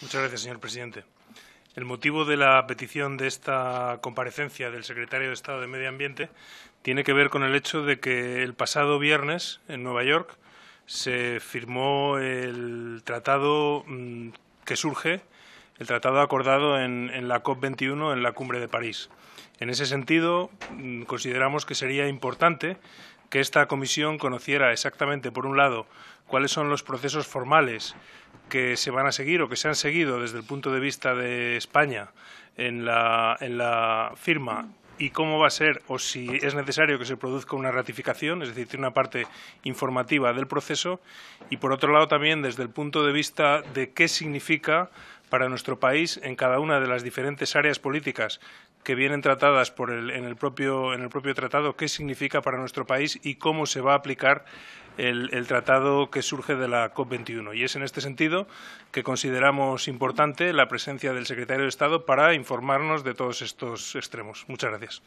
Muchas gracias, señor presidente. El motivo de la petición de esta comparecencia del secretario de Estado de Medio Ambiente tiene que ver con el hecho de que el pasado viernes en Nueva York se firmó el tratado mm, que surge el tratado acordado en, la COP21 en la cumbre de París. En ese sentido, mm, consideramos que sería importante que esta comisión conociera exactamente, por un lado, cuáles son los procesos formales que se van a seguir o que se han seguido desde el punto de vista de España en la, en la firma y cómo va a ser o si es necesario que se produzca una ratificación, es decir, una parte informativa del proceso y, por otro lado, también desde el punto de vista de qué significa para nuestro país en cada una de las diferentes áreas políticas que vienen tratadas en, el propio, tratado, qué significa para nuestro país y cómo se va a aplicar el, el, tratado que surge de la COP21. Y es en este sentido que consideramos importante la presencia del secretario de Estado para informarnos de todos estos extremos. Muchas gracias.